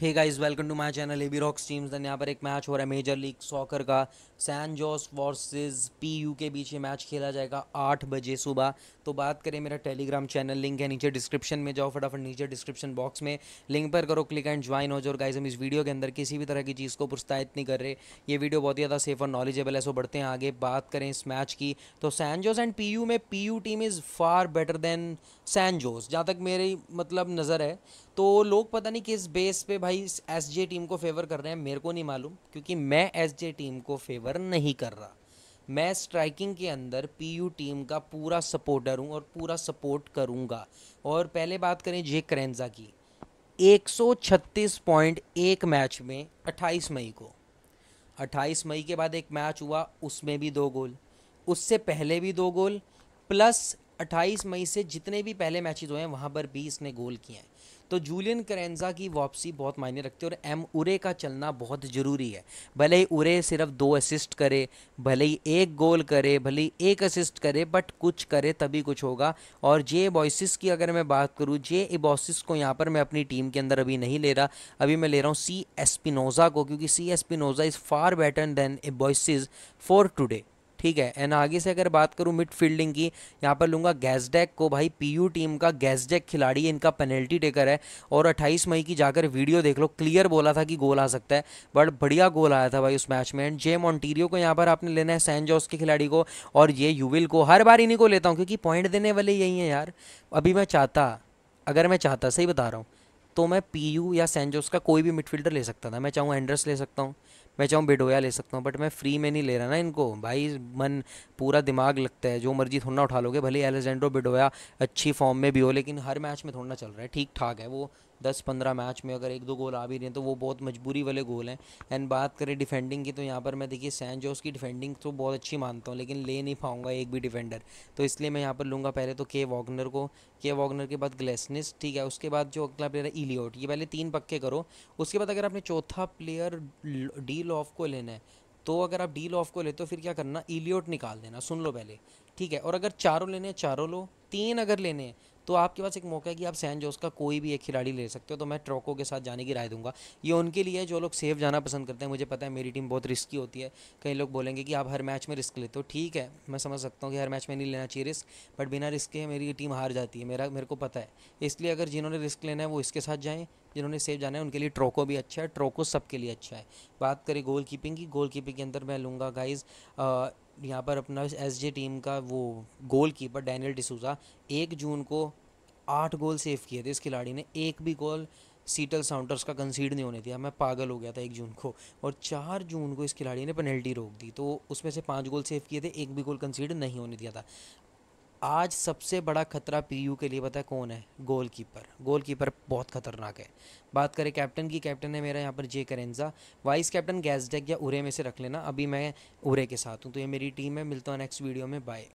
hey guys welcome to my channel AB rocks teams then यहाँ पर एक match हो रहा है मेजर लीग सॉकर का San Jose versus P U बीच ये मैच खेला जाएगा आठ बजे सुबह तो बात करें मेरा टेलीग्राम चैनल लिंक है नीचे डिस्क्रिप्शन में जाओ फटाफट नीचे डिस्क्रिप्शन बॉक्स में लिंक पर करो क्लिक एंड ज्वाइन हो जाओ गाइज हम इस वीडियो के अंदर किसी भी तरह की चीज़ को प्रोत्साहित नहीं कर रहे ये वीडियो बहुत ही ज़्यादा सेफ और नॉलेजेबल है सो बढ़ते हैं आगे बात करें इस मैच की तो सैन जोस एंड पी में P team is far better than San Jose जहाँ तक मेरी मतलब नज़र है तो लोग पता नहीं किस बेस पे भाई एस जे टीम को फेवर कर रहे हैं मेरे को नहीं मालूम क्योंकि मैं एस जे टीम को फेवर नहीं कर रहा मैं स्ट्राइकिंग के अंदर पीयू टीम का पूरा सपोर्टर हूँ और पूरा सपोर्ट करूँगा और पहले बात करें जे करेंजा की छत्तीस पॉइंट एक मैच में 28 मई को 28 मई के बाद एक मैच हुआ उसमें भी दो गोल उससे पहले भी दो गोल प्लस 28 मई से जितने भी पहले मैचेज हुए हैं वहाँ पर भी इसने गोल किए हैं तो जूलियन करेंजा की वापसी बहुत मायने रखती है और एम उरे का चलना बहुत ज़रूरी है भले ही उरे सिर्फ दो असिस्ट करे भले ही एक गोल करे भले ही एक असिस्ट करे बट कुछ करे तभी कुछ होगा और जे बॉइसिस की अगर मैं बात करूँ जे इबॉसिस को यहाँ पर मैं अपनी टीम के अंदर अभी नहीं ले रहा अभी मैं ले रहा हूँ सी एस्पिनोज़ा को क्योंकि C Espinoza is far better than Ebobisse for today ठीक है एंड आगे से अगर बात करूँ मिड फील्डिंग की यहाँ पर लूँगा गैसडेक को भाई पीयू टीम का गैसडेक खिलाड़ी इनका पेनल्टी टेकर है और अट्ठाईस मई की जाकर वीडियो देख लो क्लियर बोला था कि गोल आ सकता है बट बढ़िया गोल आया था भाई उस मैच में एंड जे मॉन्टीरियो को यहाँ पर आपने लेना है सैन जॉस के खिलाड़ी को और ये यूविल को हर बार इन्हीं को लेता हूँ क्योंकि पॉइंट देने वाले यही हैं यार अभी मैं चाहता अगर मैं चाहता सही बता रहा हूँ तो मैं पी यू या सेंजोस का कोई भी मिडफील्डर ले सकता था मैं चाहूँ एंड्रस ले सकता हूँ मैं चाहूँ बेडोया ले सकता हूँ बट मैं फ्री में नहीं ले रहा ना इनको भाई मन पूरा दिमाग लगता है जो मर्जी थोड़ा उठा लोगे भले एलेजेंड्रो बेडोया अच्छी फॉर्म में भी हो लेकिन हर मैच में थोड़ा चल रहा है ठीक ठाक है वो दस पंद्रह मैच में अगर एक दो गोल आ भी रहे हैं तो वो बहुत मजबूरी वाले गोल हैं एंड बात करें डिफेंडिंग की तो यहाँ पर मैं देखिए सैन जोस की डिफेंडिंग तो बहुत अच्छी मानता हूँ लेकिन ले नहीं पाऊँगा एक भी डिफेंडर तो इसलिए मैं यहाँ पर लूँगा पहले तो के वॉगनर को के वॉगनर के बाद ग्लेसनिस ठीक है उसके बाद जो अगला प्लेयर है इलियोट ये पहले तीन पक्के करो उसके बाद अगर आपने चौथा प्लेयर डी लॉफ को लेना है तो अगर आप डी लॉफ को लेते हो फिर क्या करना इलियोट निकाल देना सुन लो पहले ठीक है और अगर चारों लेने हैं चारों लो तीन अगर लेने हैं तो आपके पास एक मौका है कि आप सैन जोस का कोई भी एक खिलाड़ी ले सकते हो तो मैं ट्रोको के साथ जाने की राय दूंगा ये उनके लिए जो लोग सेफ जाना पसंद करते हैं मुझे पता है मेरी टीम बहुत रिस्की होती है कई लोग बोलेंगे कि आप हर मैच में रिस्क लेते हो ठीक है मैं समझ सकता हूँ कि हर मैच में नहीं लेना चाहिए रिस्क बट बिना रिस्क के मेरी टीम हार जाती है मेरा मेरे को पता है इसलिए अगर जिन्होंने रिस्क लेना है वो इसके साथ जाएँ जिन्होंने सेफ जाना है उनके लिए ट्रोको भी अच्छा है ट्रोको सबके लिए अच्छा है बात करें गोल कीपिंग की गोल कीपिंग के अंदर मैं लूँगा गाइज़ यहाँ पर अपना एस टीम का वो गोल कीपर डैनियल डिसूजा एक जून को आठ गोल सेव किए थे इस खिलाड़ी ने एक भी गोल सीटल साउंडर्स का कंसीड नहीं होने दिया मैं पागल हो गया था एक जून को और चार जून को इस खिलाड़ी ने पेनल्टी रोक दी तो उसमें से पाँच गोल सेव किए थे एक भी गोल कंसीड नहीं होने दिया था आज सबसे बड़ा खतरा पीयू के लिए पता है कौन है गोलकीपर गोलकीपर बहुत खतरनाक है बात करें कैप्टन की कैप्टन है मेरा यहाँ पर जे करेंजा वाइस कैप्टन गैसडेक या उरे में से रख लेना अभी मैं उरे के साथ हूँ तो ये मेरी टीम है मिलता हूँ नेक्स्ट वीडियो में बाय